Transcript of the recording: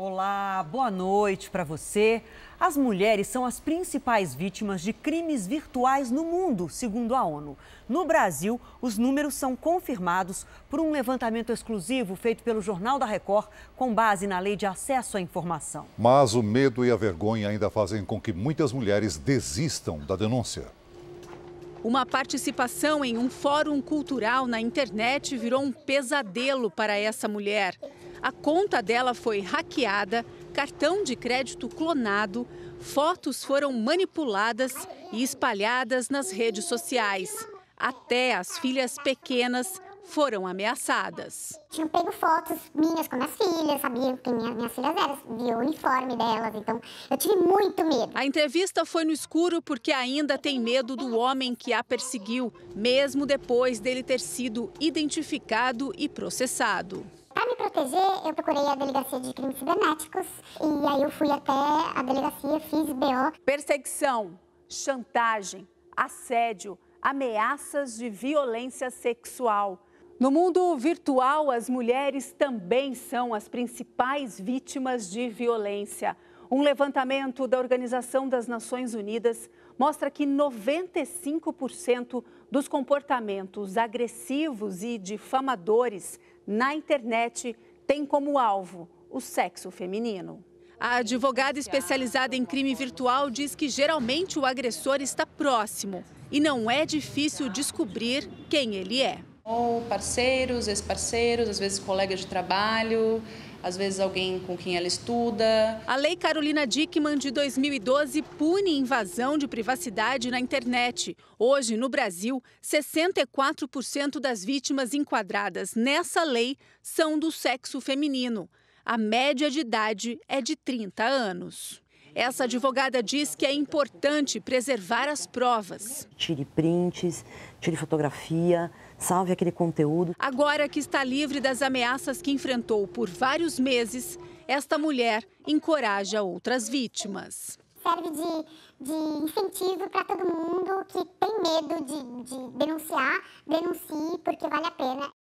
Olá, boa noite para você. As mulheres são as principais vítimas de crimes virtuais no mundo, segundo a ONU. No Brasil, os números são confirmados por um levantamento exclusivo feito pelo Jornal da Record, com base na Lei de Acesso à Informação. Mas o medo e a vergonha ainda fazem com que muitas mulheres desistam da denúncia. Uma participação em um fórum cultural na internet virou um pesadelo para essa mulher. A conta dela foi hackeada, cartão de crédito clonado, fotos foram manipuladas e espalhadas nas redes sociais. Até as filhas pequenas foram ameaçadas. Tinham pego fotos minhas com minhas filhas, sabiam quem minha, minhas filhas eram, viu o uniforme delas, então eu tive muito medo. A entrevista foi no escuro porque ainda tem medo do homem que a perseguiu, mesmo depois dele ter sido identificado e processado proteger, eu procurei a Delegacia de Crimes Cibernéticos e aí eu fui até a delegacia, fiz BO. Perseguição, chantagem, assédio, ameaças de violência sexual. No mundo virtual, as mulheres também são as principais vítimas de violência. Um levantamento da Organização das Nações Unidas mostra que 95% dos comportamentos agressivos e difamadores na internet tem como alvo o sexo feminino. A advogada especializada em crime virtual diz que geralmente o agressor está próximo e não é difícil descobrir quem ele é. Ou parceiros, ex-parceiros, às vezes colegas de trabalho, às vezes alguém com quem ela estuda. A Lei Carolina Dickman de 2012 pune invasão de privacidade na internet. Hoje, no Brasil, 64% das vítimas enquadradas nessa lei são do sexo feminino. A média de idade é de 30 anos. Essa advogada diz que é importante preservar as provas. Tire prints, tire fotografia, salve aquele conteúdo. Agora que está livre das ameaças que enfrentou por vários meses, esta mulher encoraja outras vítimas. Serve de, de incentivo para todo mundo que tem medo de, de denunciar, denuncie, porque vale a pena.